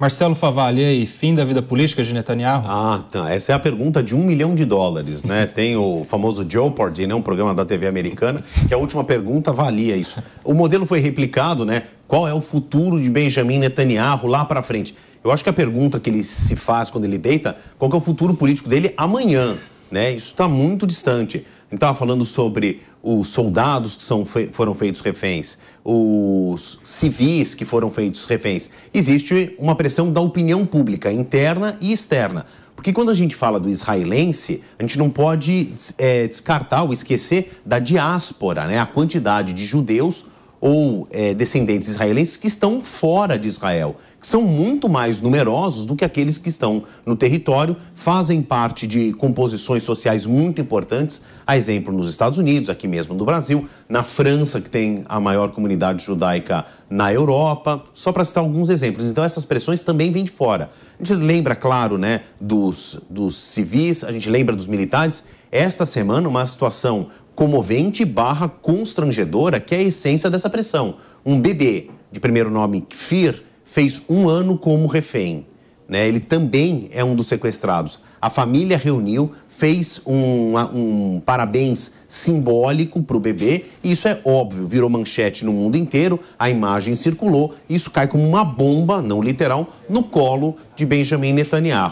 Marcelo Favalier e fim da vida política de Netanyahu? Ah, tá. Essa é a pergunta de um milhão de dólares, né? Tem o famoso Jeopardy, né? Um programa da TV americana, que a última pergunta valia isso. O modelo foi replicado, né? Qual é o futuro de Benjamin Netanyahu lá para frente? Eu acho que a pergunta que ele se faz quando ele deita, qual é o futuro político dele amanhã? Né? Isso está muito distante. A gente estava falando sobre os soldados que são, foram feitos reféns, os civis que foram feitos reféns. Existe uma pressão da opinião pública, interna e externa. Porque quando a gente fala do israelense, a gente não pode é, descartar ou esquecer da diáspora, né? a quantidade de judeus ou é, descendentes israelenses que estão fora de Israel, que são muito mais numerosos do que aqueles que estão no território, fazem parte de composições sociais muito importantes, a exemplo nos Estados Unidos, aqui mesmo no Brasil, na França, que tem a maior comunidade judaica na Europa, só para citar alguns exemplos. Então, essas pressões também vêm de fora. A gente lembra, claro, né, dos, dos civis, a gente lembra dos militares. Esta semana, uma situação comovente barra constrangedora que é a essência dessa pressão. Um bebê de primeiro nome Kfir fez um ano como refém. Né? Ele também é um dos sequestrados. A família reuniu, fez um, um parabéns simbólico para o bebê. Isso é óbvio, virou manchete no mundo inteiro, a imagem circulou. Isso cai como uma bomba, não literal, no colo de Benjamin Netanyahu.